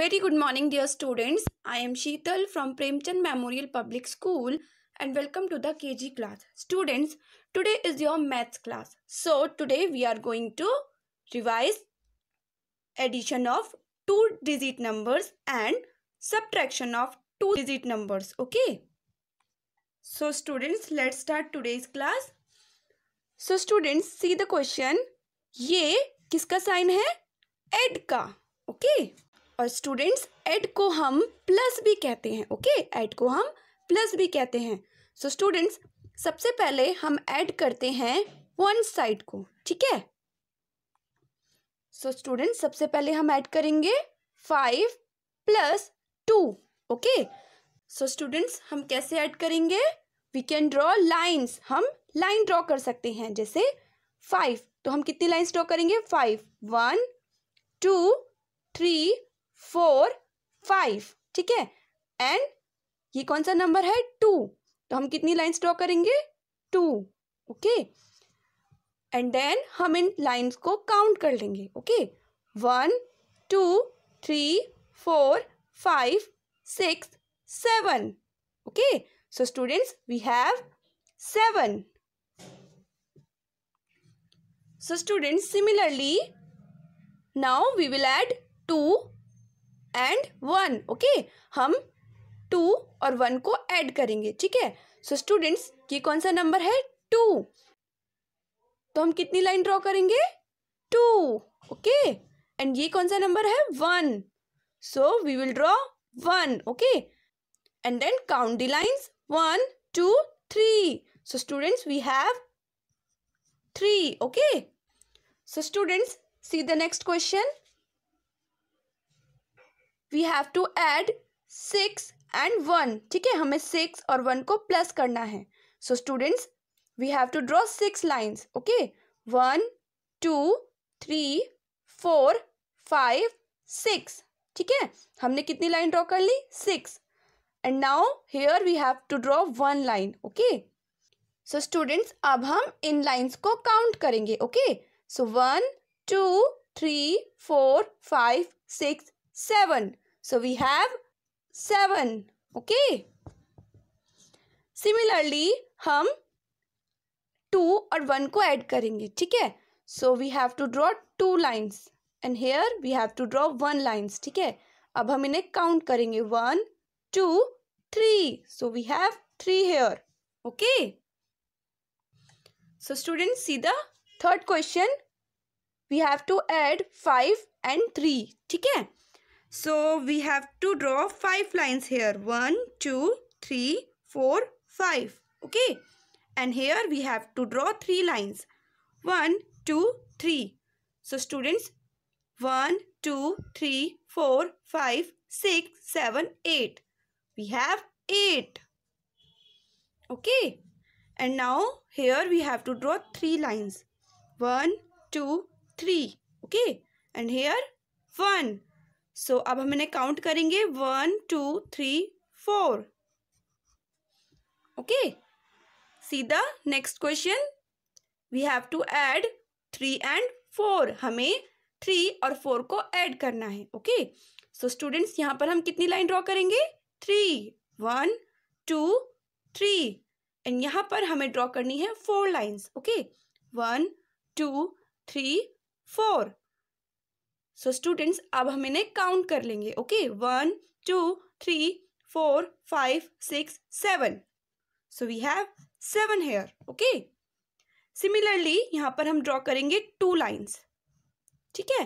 Very good morning dear students. I am Sheetal from Premchand Memorial Public School and welcome to the KG class. Students, today is your maths class. So today we are going to revise addition of two digit numbers and subtraction of two digit numbers. Okay. So students, let's start today's class. So students, see the question. ये किसका sign है add का okay? और students add को हम plus भी कहते हैं ओके एड को हम प्लस भी कहते हैं सो so, स्टूडेंट्स सबसे पहले हम ऐड करते हैं वन साइड को ठीक है सो स्टूडेंट्स सबसे पहले हम ऐड करेंगे five plus two okay so students हम कैसे ऐड करेंगे वी कैन ड्रॉ लाइन्स हम लाइन ड्रॉ कर सकते हैं जैसे फाइव तो हम कितनी लाइन्स ड्रॉ करेंगे five one two three four five ठीक है एंड ये कौन सा नंबर है टू तो हम कितनी लाइन्स ड्रॉ करेंगे टू ओके एंड देन हम इन लाइन्स को काउंट कर लेंगे okay one two three four five six seven okay so students we have seven so students similarly now we will add two and one okay हम two और one को add करेंगे ठीक है सो स्टूडेंट्स ये कौन सा नंबर है टू तो हम कितनी लाइन ड्रॉ करेंगे टू ओके एंड ये कौन सा नंबर है one so we will draw one okay and then count the lines one two three so students we have three okay so students see the next question we have to add six and one ठीक है हमें six और one को plus करना है so students we have to draw six lines okay one two three four five six ठीक है हमने कितनी लाइन ड्रॉ कर ली six and now here we have to draw one line okay so students अब हम इन लाइन्स को काउंट करेंगे okay so one two three four five six seven. So we have seven. Okay. Similarly हम two और one को add करेंगे ठीक है so we have to draw two lines and here we have to draw one lines ठीक है अब हम इन्हें काउंट करेंगे one two three so we have three here okay so student see the third question we have to add five and three ठीक है So we have to draw five lines here. One, two, three, four, five. Okay. And here we have to draw three lines. One, two, three. So students, one, two, three, four, five, six, seven, eight. We have 8. Okay. And now here we have to draw 3 lines. One, two, three. Okay. And here 1. So so, अब हम इन्हें count करेंगे one two three four okay see the next question we have to add three and four हमें three और four को add करना है okay so students यहाँ पर हम कितनी लाइन ड्रॉ करेंगे three one two three and यहाँ पर हमें ड्रॉ करनी है four lines okay one two three four so students अब हम इन्हें काउंट कर लेंगे okay one two three four five six seven so we have seven here okay similarly यहाँ पर हम ड्रॉ करेंगे टू लाइन्स ठीक है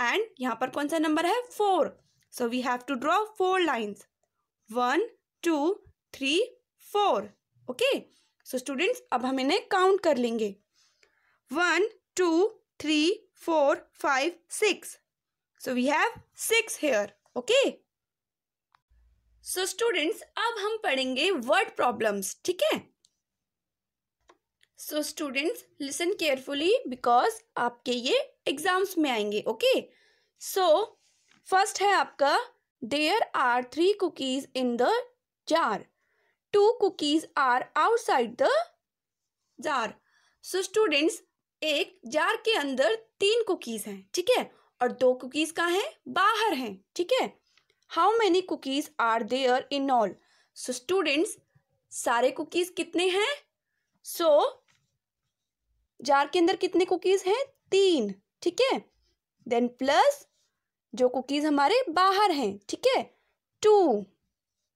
एंड यहाँ पर कौन सा नंबर है four so we have to draw four lines one two three four okay so students अब हम इन्हें काउंट कर लेंगे one two three four five six so we have six here okay so students अब हम पढ़ेंगे word problems ठीक है so students listen carefully because आपके ये एग्जाम्स में आएंगे ओके सो फर्स्ट है आपका there are three cookies in the jar two cookies are outside the jar so students एक जार के अंदर तीन कुकीज हैं ठीक है और दो कुकीज़ कहाँ हैं बाहर हैं ठीक है how many cookies are there in all so students सारे कुकीज़ कितने हैं सो so, जार के अंदर कितने कुकीज़ हैं तीन ठीक है देन प्लस जो कुकीज़ हमारे बाहर हैं ठीक है two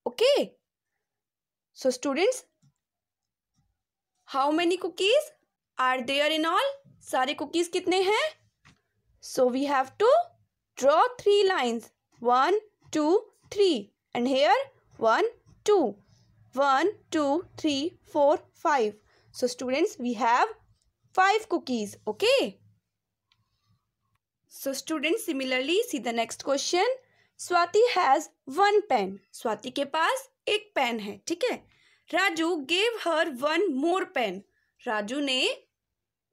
okay so students how many cookies are there in all सारे कुकीज़ कितने हैं So we have to draw three lines. 1 2 3 And here 1 2 1 2 3 4 5 So students, we have five cookies. Okay. So students, similarly, see the next question. swati has one pen swati ke paas ek pen hai theek hai raju gave her one more pen raju ne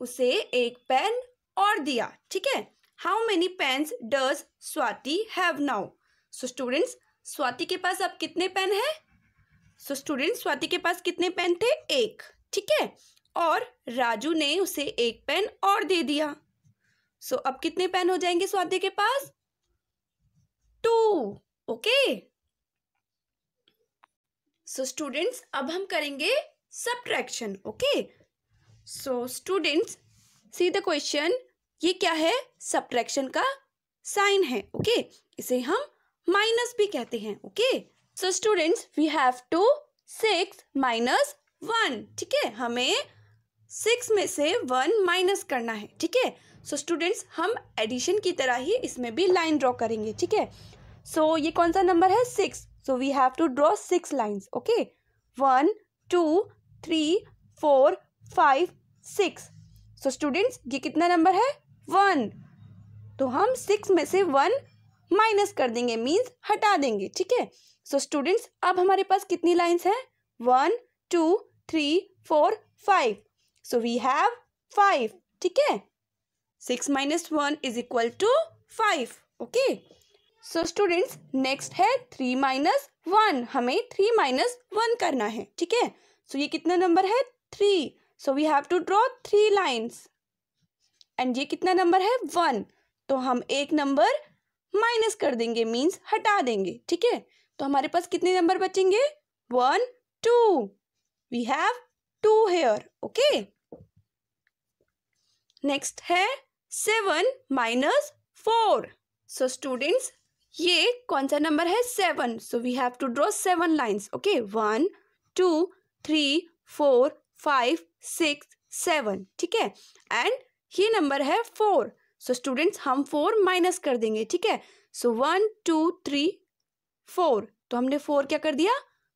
उसे एक pen और दिया ठीक है how many pens does Swati have now so students Swati के पास अब कितने पेन है सो स्टूडेंट्स स्टूडेंट स्वाति के पास कितने पेन थे एक ठीक है और राजू ने उसे एक पेन और दे दिया सो so, अब कितने पेन हो जाएंगे स्वाति के पास टू ओके सो स्टूडेंट्स अब हम करेंगे subtraction okay so students see the question ये क्या है सब्ट्रैक्शन का साइन है ओके okay? इसे हम माइनस भी कहते हैं okay so students we have to six minus one ठीक है हमें सिक्स में से वन माइनस करना है ठीक है सो स्टूडेंट्स हम एडिशन की तरह ही इसमें भी लाइन ड्रॉ करेंगे ठीक है सो ये कौन सा नंबर है six so we have to draw six lines okay one two three four five six so students ये कितना नंबर है वन तो हम सिक्स में से वन माइनस कर देंगे मीन्स हटा देंगे ठीक है सो स्टूडेंट्स अब हमारे पास कितनी लाइन्स हैं one two three four five so we have five ठीक है six minus one is equal to five okay so students next है थ्री माइनस वन हमें थ्री माइनस वन करना है ठीक है सो ये कितना नंबर है three so we have to draw three lines and ये कितना नंबर है वन तो हम एक नंबर माइनस कर देंगे मीन्स हटा देंगे ठीक है तो हमारे पास कितने नंबर बचेंगे one two we have two here okay next है seven minus four so students ये कौन सा नंबर है seven so we have to draw seven lines okay one two three four five six seven ठीक है and ये number है four so students हम फोर माइनस कर देंगे ठीक है so one two three four तो हमने फोर क्या कर दिया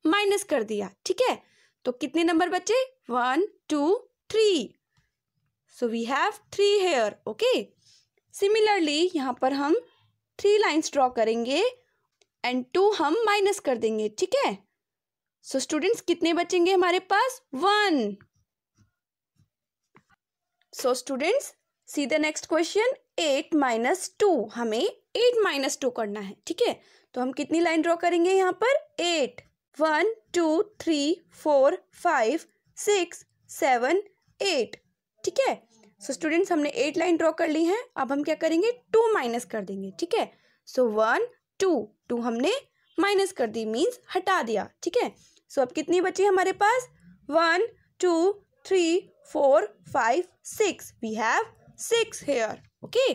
माइनस कर दिया ठीक है तो कितने नंबर बचे one two three so we have three here okay similarly यहाँ पर हम थ्री लाइन्स ड्रॉ करेंगे एंड टू हम माइनस कर देंगे ठीक है सो so, स्टूडेंट्स कितने बचेंगे हमारे पास one so students see the next question eight minus two हमें एट माइनस टू करना है ठीक है तो हम कितनी लाइन ड्रॉ करेंगे यहाँ पर eight one two three four five six seven eight ठीक है सो स्टूडेंट्स हमने एट लाइन ड्रॉ कर ली है अब हम क्या करेंगे टू माइनस कर देंगे ठीक है सो वन टू टू हमने माइनस कर दी मीन्स हटा दिया ठीक है सो अब कितनी बची हमारे पास one two three four five six we have six here. Okay.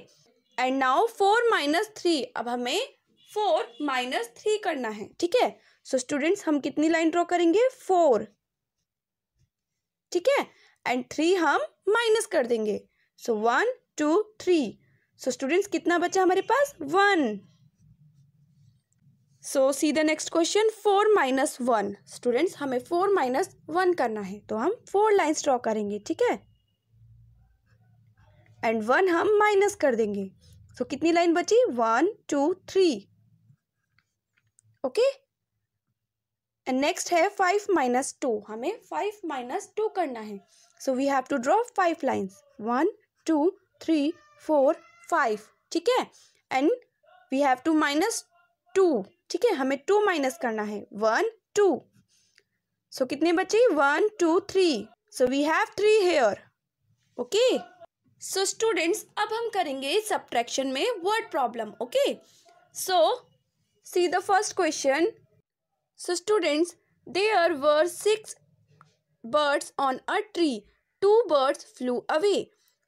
And now four minus three. अब हमें फोर माइनस थ्री करना है ठीक है सो स्टूडेंट्स हम कितनी लाइन ड्रॉ करेंगे फोर ठीक है एंड थ्री हम माइनस कर देंगे so one two three so students कितना बचा हमारे पास one so see the next question four minus one students हमें फोर माइनस वन करना है तो हम फोर लाइन्स ड्रॉ करेंगे ठीक है एंड वन हम माइनस कर देंगे सो so, कितनी लाइन बची one two three okay and next है फाइव माइनस टू हमें फाइव माइनस टू करना है so we have to draw five lines one two three four five ठीक है and we have to minus two ठीक है हमें टू माइनस करना है वन टू सो कितने बचे one two three so we have three here okay so students अब हम करेंगे सब्ट्रैक्शन में word problem okay so see the first question so students there were six birds on a tree two birds flew away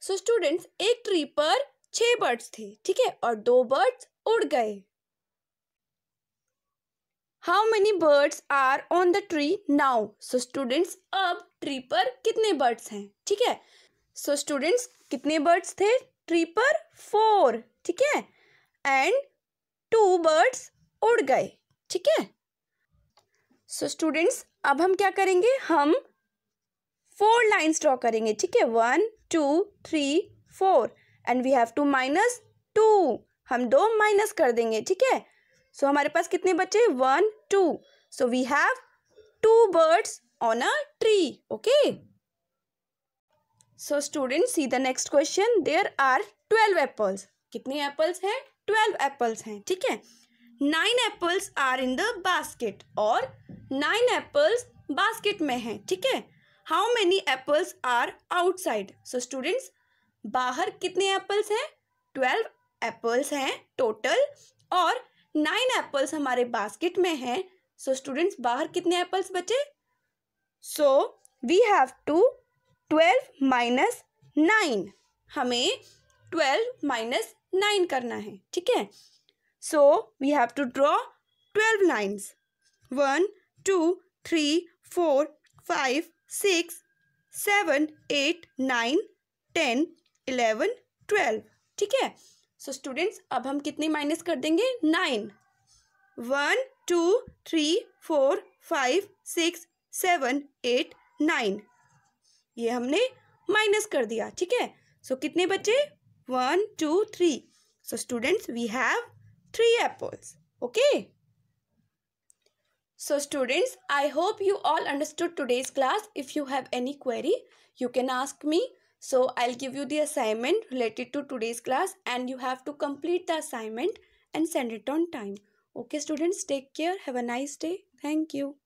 so students एक tree पर छः birds थे ठीक है और दो बर्ड्स उड़ गए how many birds are on the tree now so students अब ट्री पर कितने बर्ड्स हैं ठीक है सो so, स्टूडेंट्स कितने बर्ड्स थे ट्री पर फोर ठीक है एंड टू बर्ड्स उड़ गए ठीक है सो स्टूडेंट्स अब हम क्या करेंगे हम फोर लाइन्स ड्रॉ करेंगे ठीक है one two three four and we have to minus two हम दो माइनस कर देंगे ठीक है सो so, हमारे पास कितने बचे one two so we have two birds on a tree okay so student see the next question there are twelve apples कितने एप्पल्स हैं ट्वेल्व एप्पल्स हैं ठीक है nine apples are in the basket और नाइन एप्पल्स बास्केट में हैं ठीक है how many apples are outside so students बाहर कितने एप्पल्स हैं ट्वेल्व एप्पल्स हैं टोटल और नाइन एप्पल्स हमारे बास्केट में हैं सो स्टूडेंट्स बाहर कितने एप्पल्स बचे so we have to twelve minus nine हमें ट्वेल्व माइनस नाइन करना है ठीक है so we have to draw twelve lines one two three four five six seven eight nine ten eleven twelve ठीक है सो स्टूडेंट्स अब हम कितने माइनस कर देंगे nine one two three four five six seven eight nine ये हमने minus कर दिया ठीक है सो so, कितने बचे one two three so students we have three apples okay so students I hope you all understood today's class if you have any query you can ask me So I'll give you the assignment related to today's class and you have to complete the assignment and send it on time. Okay students, take care. Have a nice day. Thank you.